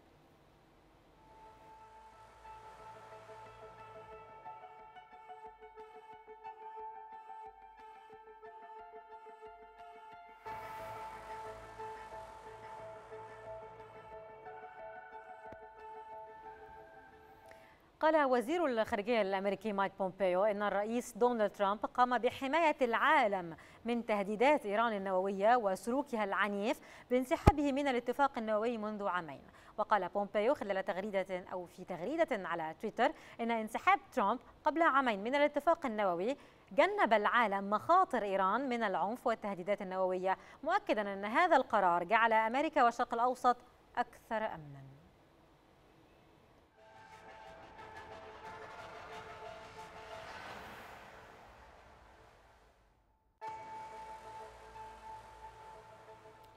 B: قال وزير الخارجية الأمريكي مايك بومبيو أن الرئيس دونالد ترامب قام بحماية العالم من تهديدات إيران النووية وسلوكها العنيف بانسحابه من الاتفاق النووي منذ عامين وقال بومبيو خلال تغريدة أو في تغريدة على تويتر أن انسحاب ترامب قبل عامين من الاتفاق النووي جنب العالم مخاطر إيران من العنف والتهديدات النووية مؤكدا أن هذا القرار جعل أمريكا والشرق الأوسط أكثر أمناً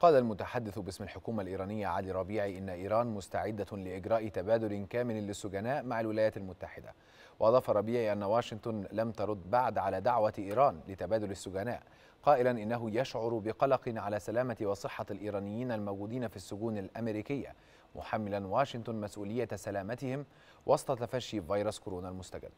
A: قال المتحدث باسم الحكومة الإيرانية علي ربيعي إن إيران مستعدة لإجراء تبادل كامل للسجناء مع الولايات المتحدة وأضاف ربيعي أن واشنطن لم ترد بعد على دعوة إيران لتبادل السجناء قائلا إنه يشعر بقلق على سلامة وصحة الإيرانيين الموجودين في السجون الأمريكية محملا واشنطن مسؤولية سلامتهم وسط تفشي فيروس كورونا المستجد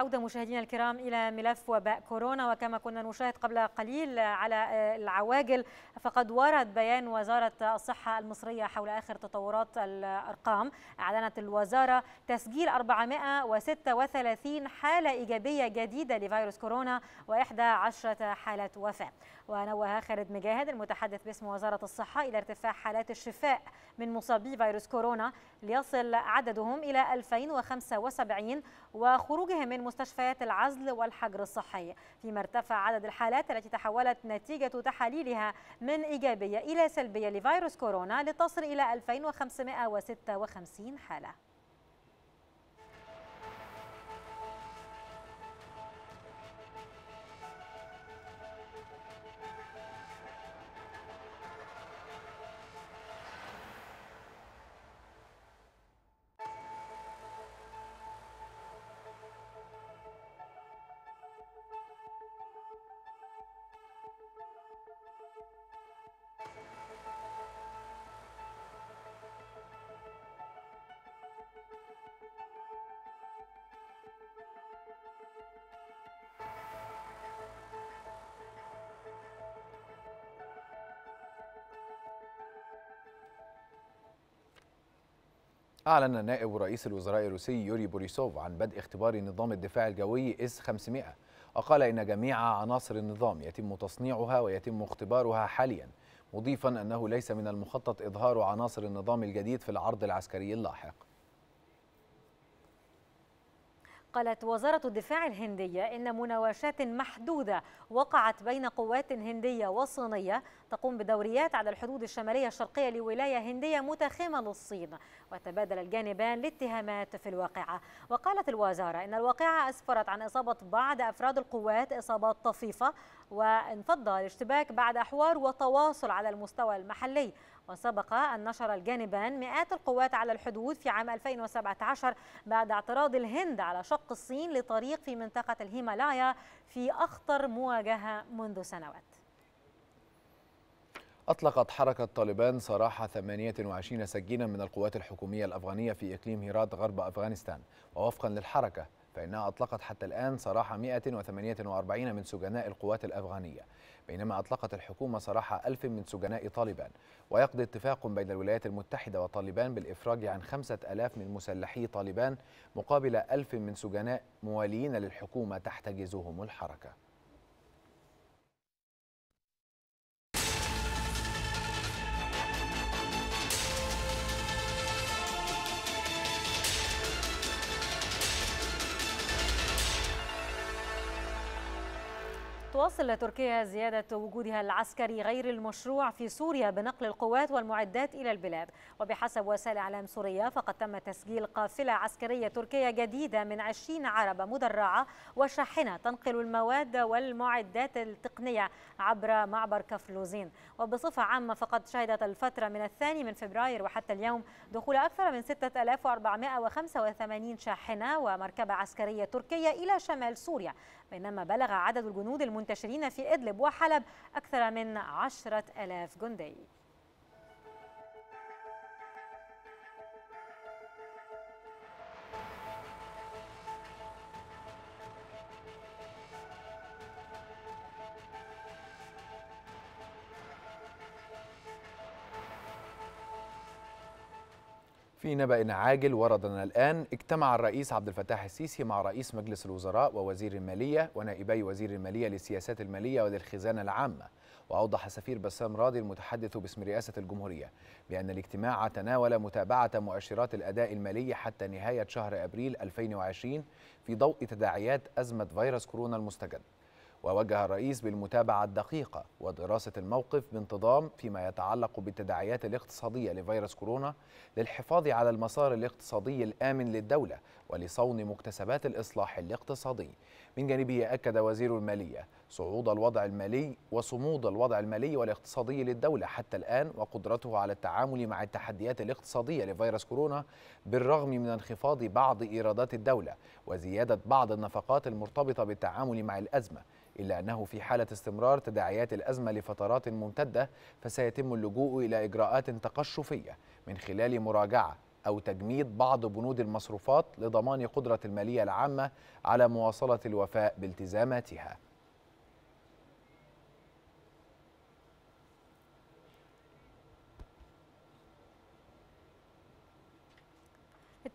B: العودة مشاهدينا الكرام إلى ملف وباء كورونا وكما كنا نشاهد قبل قليل على العواجل فقد ورد بيان وزارة الصحة المصرية حول آخر تطورات الأرقام أعلنت الوزارة تسجيل 436 حالة إيجابية جديدة لفيروس كورونا و11 حالة وفاة ونوه خالد مجاهد المتحدث باسم وزارة الصحة إلى ارتفاع حالات الشفاء من مصابي فيروس كورونا ليصل عددهم إلى 2075 وخروجهم من مستشفيات العزل والحجر الصحي فيما ارتفع عدد الحالات التي تحولت نتيجة تحاليلها من إيجابية إلى سلبية لفيروس كورونا لتصل إلى 2556 حالة
A: أعلن نائب رئيس الوزراء الروسي يوري بوريسوف عن بدء اختبار نظام الدفاع الجوي إس 500 وقال إن جميع عناصر النظام يتم تصنيعها ويتم اختبارها حاليا مضيفا أنه ليس من المخطط إظهار عناصر النظام الجديد في العرض العسكري اللاحق
B: قالت وزارة الدفاع الهندية إن مناوشات محدودة وقعت بين قوات هندية وصينية تقوم بدوريات على الحدود الشمالية الشرقية لولاية هندية متخمة للصين وتبادل الجانبان الاتهامات في الواقعة وقالت الوزارة إن الواقعة أسفرت عن إصابة بعض أفراد القوات إصابات طفيفة وانفض الاشتباك بعد أحوار وتواصل على المستوى المحلي وسبق أن نشر الجانبان مئات القوات على الحدود في عام 2017 بعد اعتراض الهند على شق الصين لطريق في منطقة الهيمالايا في أخطر مواجهة منذ سنوات
A: أطلقت حركة طالبان سراح 28 سجينا من القوات الحكومية الأفغانية في إقليم هيرات غرب أفغانستان ووفقا للحركة فإنها أطلقت حتى الآن سراح 148 من سجناء القوات الأفغانية بينما أطلقت الحكومة سراح 1000 من سجناء طالبان ويقضي اتفاق بين الولايات المتحدة وطالبان بالإفراج عن 5000 من مسلحي طالبان مقابل 1000 من سجناء مواليين للحكومة تحتجزهم الحركة
B: تواصل تركيا زيادة وجودها العسكري غير المشروع في سوريا بنقل القوات والمعدات إلى البلاد وبحسب وسائل إعلام سورية فقد تم تسجيل قافلة عسكرية تركية جديدة من 20 عربة مدرعة وشاحنة تنقل المواد والمعدات التقنية عبر معبر كفلوزين وبصفة عامة فقد شهدت الفترة من الثاني من فبراير وحتى اليوم دخول أكثر من 6485 شاحنة ومركبة عسكرية تركية إلى شمال سوريا بينما بلغ عدد الجنود المنتشرين في إدلب وحلب أكثر من عشرة ألاف جندي
A: في نبأ عاجل وردنا الآن اجتمع الرئيس عبد الفتاح السيسي مع رئيس مجلس الوزراء ووزير المالية ونائبي وزير المالية للسياسات المالية وللخزانة العامة وأوضح سفير بسام راضي المتحدث باسم رئاسة الجمهورية بأن الاجتماع تناول متابعة مؤشرات الأداء المالي حتى نهاية شهر أبريل 2020 في ضوء تداعيات أزمة فيروس كورونا المستجد ووجه الرئيس بالمتابعة الدقيقة ودراسة الموقف بانتظام فيما يتعلق بالتداعيات الاقتصادية لفيروس كورونا للحفاظ على المسار الاقتصادي الآمن للدولة ولصون مكتسبات الإصلاح الاقتصادي من جانبه أكد وزير المالية صعود الوضع المالي وصمود الوضع المالي والاقتصادي للدولة حتى الآن وقدرته على التعامل مع التحديات الاقتصادية لفيروس كورونا بالرغم من انخفاض بعض إيرادات الدولة وزيادة بعض النفقات المرتبطة بالتعامل مع الأزمة إلا أنه في حالة استمرار تداعيات الأزمة لفترات ممتدة فسيتم اللجوء إلى إجراءات تقشفية من خلال مراجعة أو تجميد بعض بنود المصروفات لضمان قدرة المالية العامة على مواصلة الوفاء بالتزاماتها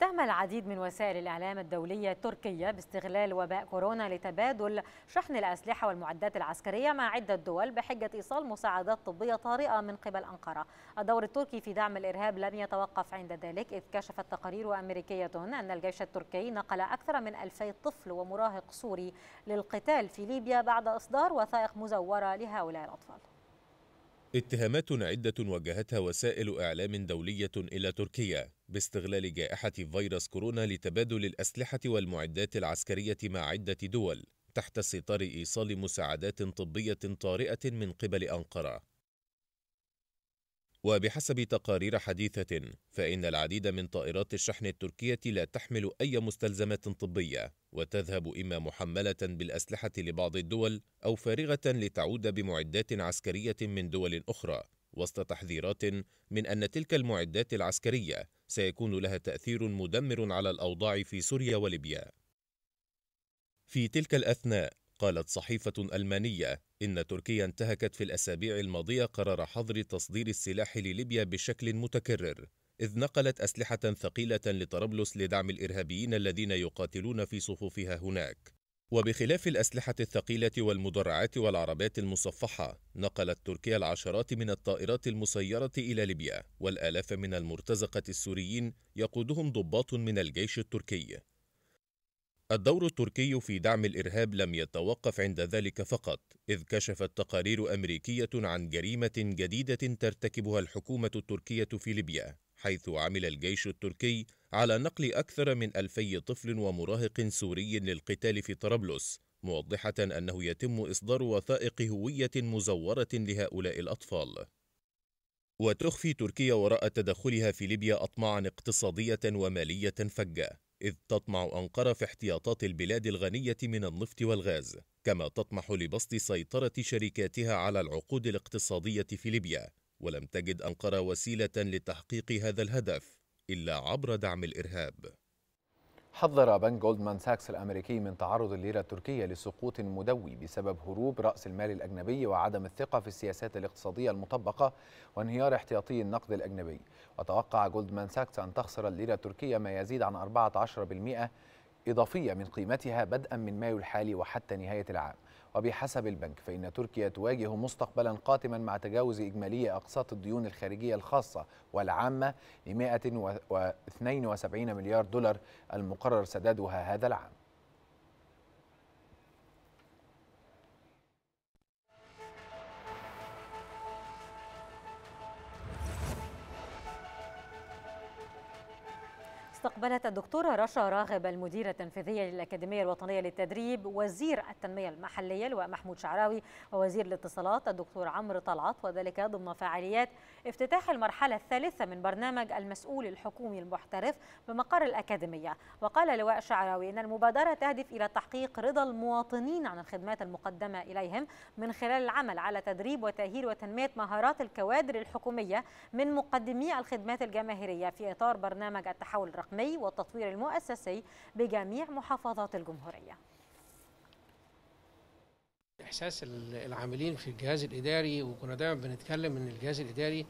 B: اتهم العديد من وسائل الإعلام الدولية التركية باستغلال وباء كورونا لتبادل شحن الأسلحة والمعدات العسكرية مع عدة دول بحجة إيصال مساعدات طبية طارئة من قبل أنقرة الدور التركي في دعم الإرهاب لم يتوقف عند ذلك إذ كشفت تقارير أمريكية أن الجيش التركي نقل أكثر من 2000 طفل ومراهق سوري للقتال في ليبيا بعد إصدار وثائق مزورة لهؤلاء الأطفال
G: اتهامات عدة وجهتها وسائل إعلام دولية إلى تركيا باستغلال جائحة فيروس كورونا لتبادل الأسلحة والمعدات العسكرية مع عدة دول تحت سيطار إيصال مساعدات طبية طارئة من قبل أنقرة وبحسب تقارير حديثة فإن العديد من طائرات الشحن التركية لا تحمل أي مستلزمات طبية وتذهب إما محملة بالأسلحة لبعض الدول أو فارغة لتعود بمعدات عسكرية من دول أخرى وسط تحذيرات من أن تلك المعدات العسكرية سيكون لها تأثير مدمر على الأوضاع في سوريا وليبيا في تلك الأثناء قالت صحيفة ألمانية إن تركيا انتهكت في الأسابيع الماضية قرار حظر تصدير السلاح لليبيا بشكل متكرر إذ نقلت أسلحة ثقيلة لطرابلس لدعم الإرهابيين الذين يقاتلون في صفوفها هناك وبخلاف الأسلحة الثقيلة والمدرعات والعربات المصفحة نقلت تركيا العشرات من الطائرات المسيرة إلى ليبيا والآلاف من المرتزقة السوريين يقودهم ضباط من الجيش التركي الدور التركي في دعم الإرهاب لم يتوقف عند ذلك فقط، إذ كشفت تقارير أمريكية عن جريمة جديدة ترتكبها الحكومة التركية في ليبيا، حيث عمل الجيش التركي على نقل أكثر من ألفي طفل ومراهق سوري للقتال في طرابلس، موضحة أنه يتم إصدار وثائق هوية مزورة لهؤلاء الأطفال. وتخفي تركيا وراء تدخلها في ليبيا أطماعا اقتصادية ومالية فجة، إذ تطمع أنقرة في احتياطات البلاد الغنية من النفط والغاز كما تطمح لبسط سيطرة شركاتها على العقود الاقتصادية في ليبيا ولم تجد أنقرة وسيلة لتحقيق هذا الهدف إلا عبر
A: دعم الإرهاب حذر بنك جولدمان ساكس الأمريكي من تعرض الليرة التركية لسقوط مدوي بسبب هروب رأس المال الأجنبي وعدم الثقة في السياسات الاقتصادية المطبقة وانهيار احتياطي النقد الأجنبي وتوقع جولدمان ساكس أن تخسر الليرة التركية ما يزيد عن 14% إضافية من قيمتها بدءا من مايو الحالي وحتى نهاية العام وبحسب البنك فإن تركيا تواجه مستقبلا قاتما مع تجاوز إجمالي أقساط الديون الخارجية الخاصة والعامة ل 172 مليار دولار المقرر سدادها هذا العام
B: استقبلت الدكتورة رشا راغب المديرة التنفيذية للأكاديمية الوطنية للتدريب وزير التنمية المحلية اللواء محمود شعراوي ووزير الاتصالات الدكتور عمرو طلعت وذلك ضمن فعاليات افتتاح المرحلة الثالثة من برنامج المسؤول الحكومي المحترف بمقر الأكاديمية وقال لواء شعراوي إن المبادرة تهدف إلى تحقيق رضا المواطنين عن الخدمات المقدمة إليهم من خلال العمل على تدريب وتأهيل وتنمية مهارات الكوادر الحكومية من مقدمي الخدمات الجماهيرية في إطار برنامج التحول الرقمي التنمي والتطوير المؤسسي بجميع محافظات الجمهورية
I: إحساس العاملين في الجهاز الإداري وكنا دائما بنتكلم إن الجهاز الإداري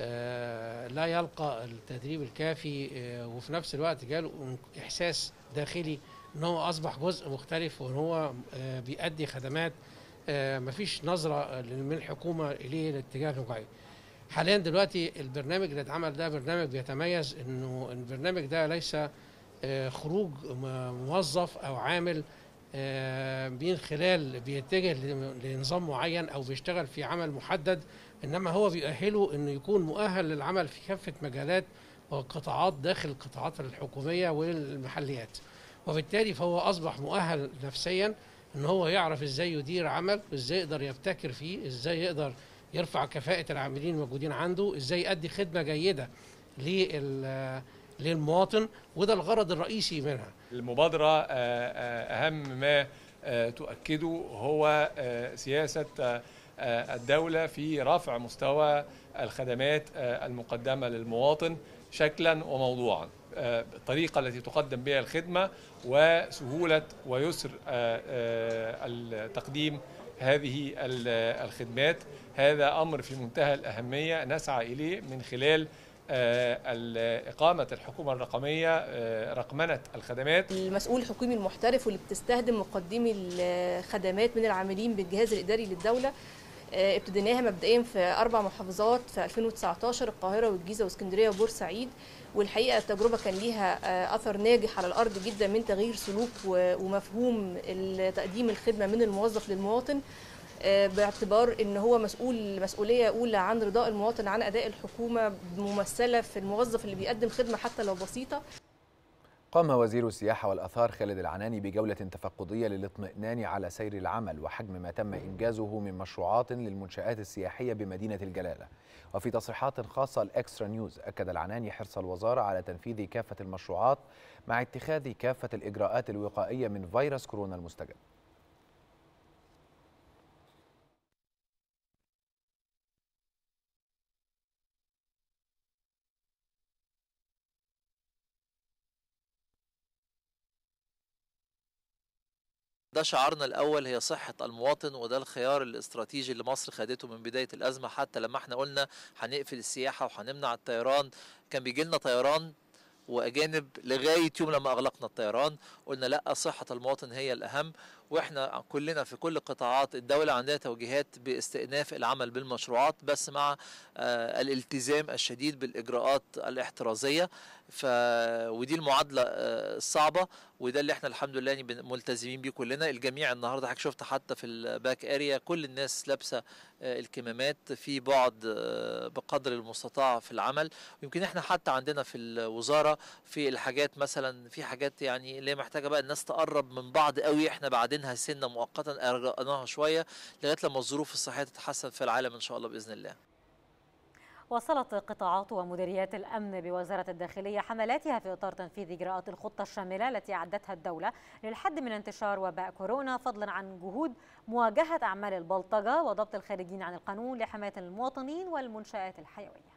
I: آه، لا يلقى التدريب الكافي آه، وفي نفس الوقت جاله إحساس داخلي إن هو أصبح جزء مختلف وإن هو آه، بيأدي خدمات مفيش نظرة من الحكومة إليه الاتجاه الواقعي حاليا دلوقتي البرنامج اللي اتعمل ده برنامج بيتميز انه البرنامج ده ليس آه، خروج موظف او عامل آه، من خلال بيتجه لنظام معين او بيشتغل في عمل محدد انما هو بيؤهله انه يكون مؤهل للعمل في كافه مجالات وقطاعات داخل القطاعات الحكوميه والمحليات وبالتالي فهو اصبح مؤهل نفسيا ان هو يعرف ازاي يدير عمل وازاي يقدر يبتكر فيه ازاي يقدر يرفع كفاءه العاملين الموجودين عنده ازاي يؤدي خدمه جيده للمواطن وده الغرض الرئيسي منها
G: المبادره آه، آه، اهم ما آه، تؤكده هو سياسه الدوله في رفع مستوى الخدمات المقدمه للمواطن شكلا وموضوعا الطريقه التي تقدم بها الخدمه وسهوله ويسر تقديم هذه الخدمات هذا أمر في منتهى الأهمية نسعى إليه من خلال آه، إقامة الحكومة الرقمية آه، رقمنة الخدمات المسؤول الحكومي المحترف واللي بتستهدم مقدمي الخدمات من العاملين بالجهاز الإداري للدولة آه، ابتديناها مبدئيا في أربع محافظات في 2019 القاهرة والجيزة واسكندرية وبورسعيد والحقيقة التجربة كان ليها أثر ناجح على الأرض جدا من تغيير سلوك ومفهوم تقديم الخدمة من الموظف للمواطن آه، باعتبار ان هو مسؤول مسؤوليه اولى عن رضاء المواطن عن اداء الحكومه ممثله في الموظف اللي بيقدم خدمه حتى لو بسيطه
A: قام وزير السياحة والأثار خالد العناني بجولة تفقدية للاطمئنان على سير العمل وحجم ما تم إنجازه من مشروعات للمنشآت السياحية بمدينة الجلالة وفي تصريحات خاصة لإكسترا نيوز أكد العناني حرص الوزارة على تنفيذ كافة المشروعات مع اتخاذ كافة الإجراءات الوقائية من فيروس كورونا المستجد
H: ده شعارنا الاول هي صحه المواطن وده الخيار الاستراتيجي اللي مصر خدته من بدايه الازمه حتى لما احنا قلنا هنقفل السياحه وهنمنع الطيران كان بيجي لنا طيران واجانب لغايه يوم لما اغلقنا الطيران قلنا لا صحه المواطن هي الاهم واحنا كلنا في كل قطاعات الدوله عندها توجيهات باستئناف العمل بالمشروعات بس مع آه، الالتزام الشديد بالاجراءات الاحترازيه ف ودي المعادله آه، الصعبه وده اللي احنا الحمد لله يعني ملتزمين بيه كلنا الجميع النهارده حضرتك شفت حتى في الباك اريا كل الناس لابسه آه، الكمامات في بعد آه، بقدر المستطاع في العمل ويمكن احنا حتى عندنا في الوزاره في الحاجات مثلا في حاجات يعني اللي محتاجه بقى الناس تقرب من بعض قوي احنا بعدينها سنه مؤقتا ارجعناها شويه لغايه لما الظروف الصحيه تتحسن في العالم ان شاء الله باذن الله
B: واصلت قطاعات ومديريات الأمن بوزارة الداخلية حملاتها في إطار تنفيذ إجراءات الخطة الشاملة التي أعدتها الدولة للحد من انتشار وباء كورونا فضلا عن جهود مواجهة أعمال البلطجة وضبط الخارجين عن القانون لحماية المواطنين والمنشآت الحيوية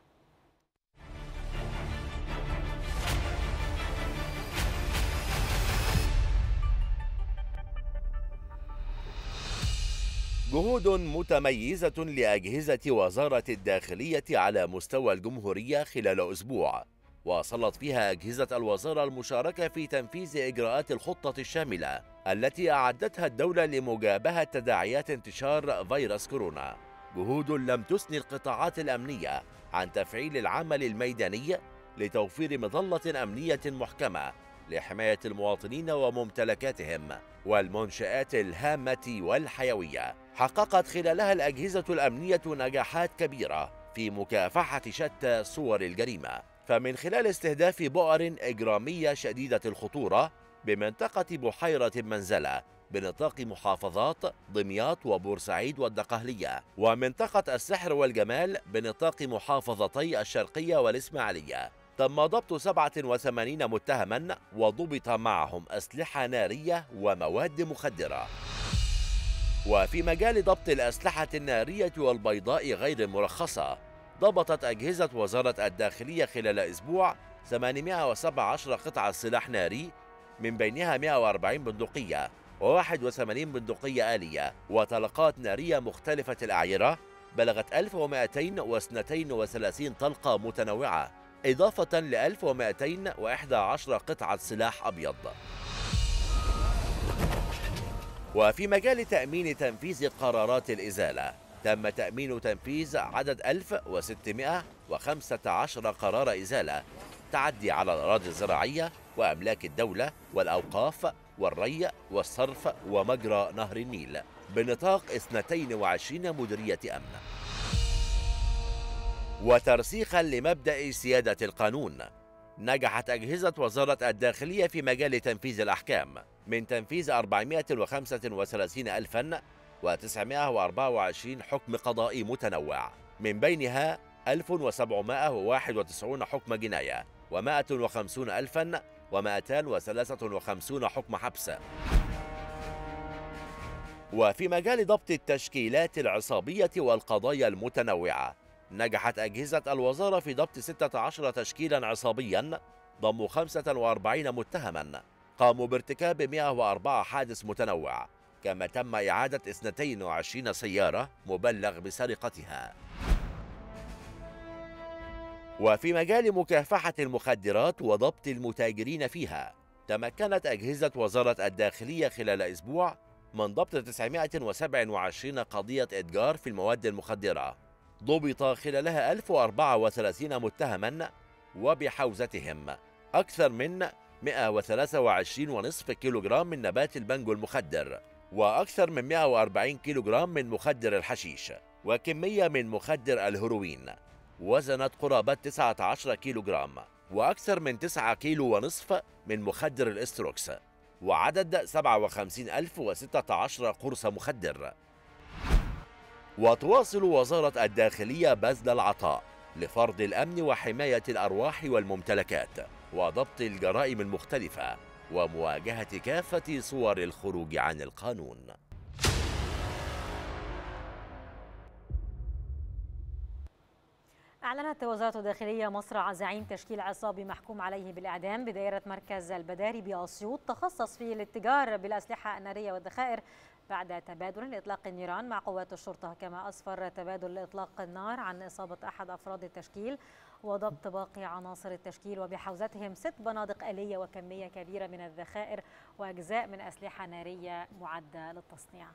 H: جهود متميزة لأجهزة وزارة الداخلية على مستوى الجمهورية خلال أسبوع وصلت فيها أجهزة الوزارة المشاركة في تنفيذ إجراءات الخطة الشاملة التي أعدتها الدولة لمجابهة تداعيات انتشار فيروس كورونا جهود لم تثني القطاعات الأمنية عن تفعيل العمل الميداني لتوفير مظلة أمنية محكمة لحماية المواطنين وممتلكاتهم والمنشآت الهامة والحيوية حققت خلالها الأجهزة الأمنية نجاحات كبيرة في مكافحة شتى صور الجريمة فمن خلال استهداف بؤر إجرامية شديدة الخطورة بمنطقة بحيرة منزلة بنطاق محافظات دمياط وبورسعيد والدقهلية ومنطقة السحر والجمال بنطاق محافظتي الشرقية والإسماعيلية تم ضبط 87 متهما وضبط معهم أسلحة نارية ومواد مخدرة وفي مجال ضبط الأسلحة النارية والبيضاء غير المرخصة ضبطت أجهزة وزارة الداخلية خلال أسبوع 817 قطعة سلاح ناري من بينها 140 بندقية و81 بندقية آلية وطلقات نارية مختلفة الأعيرة بلغت 1232 طلقة متنوعة إضافة ل 1211 قطعة سلاح أبيض وفي مجال تأمين تنفيذ قرارات الإزالة تم تأمين تنفيذ عدد 1615 قرار إزالة تعدي على الأراضي الزراعية وأملاك الدولة والأوقاف والري والصرف ومجرى نهر النيل بنطاق 22 مديرية أمن وترسيخا لمبدأ سيادة القانون نجحت أجهزة وزارة الداخلية في مجال تنفيذ الأحكام من تنفيذ 435924 حكم قضائي متنوع من بينها 1791 حكم جناية و253 حكم حبس وفي مجال ضبط التشكيلات العصابية والقضايا المتنوعة نجحت أجهزة الوزارة في ضبط 16 تشكيلا عصابيا ضموا 45 متهما قاموا بارتكاب 104 حادث متنوع كما تم إعادة 22 سيارة مبلغ بسرقتها وفي مجال مكافحة المخدرات وضبط المتاجرين فيها تمكنت أجهزة وزارة الداخلية خلال أسبوع من ضبط 927 قضية إتجار في المواد المخدرة ضبط خلالها 1034 متهما وبحوزتهم أكثر من 123.5 كيلوغرام من نبات البنجو المخدر وأكثر من 140 كيلوغرام من مخدر الحشيش وكمية من مخدر الهروين وزنت قرابة 19 كيلوغرام وأكثر من 9 كيلو ونصف من مخدر الاستروكس وعدد 57016 قرص مخدر وتواصل وزارة الداخلية بذل العطاء لفرض الأمن وحماية الأرواح والممتلكات وضبط الجرائم المختلفة ومواجهة كافة صور الخروج عن القانون
B: أعلنت وزارة الداخلية مصر زعيم تشكيل عصابي محكوم عليه بالإعدام بدائرة مركز البداري بأسيوط تخصص في الاتجار بالأسلحة النارية والذخائر بعد تبادل إطلاق النيران مع قوات الشرطة كما أسفر تبادل إطلاق النار عن إصابة أحد أفراد التشكيل وضبط باقي عناصر التشكيل وبحوزتهم ست بنادق آلية وكمية كبيرة من الذخائر وأجزاء من أسلحة نارية معدة للتصنيع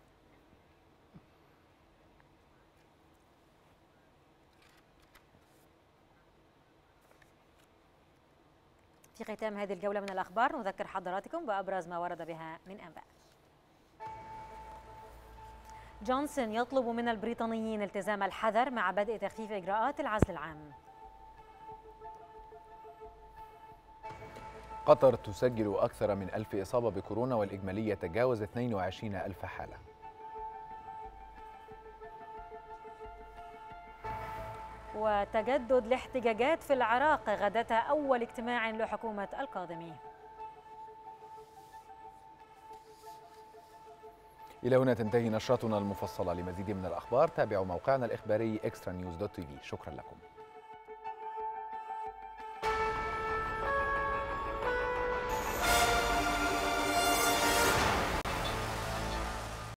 B: في ختام هذه الجولة من الأخبار نذكر حضراتكم بأبرز ما ورد بها من أنباء جونسون يطلب من البريطانيين التزام الحذر مع بدء تخفيف إجراءات العزل العام
A: قطر تسجل أكثر من ألف إصابة بكورونا والإجمالي يتجاوز 22 ألف حالة
B: وتجدد الاحتجاجات في العراق غداة أول اجتماع لحكومة الكاظمي
A: إلى هنا تنتهي نشرتنا المفصلة لمزيد من الأخبار تابعوا موقعنا الإخباري extranews.tv شكرا لكم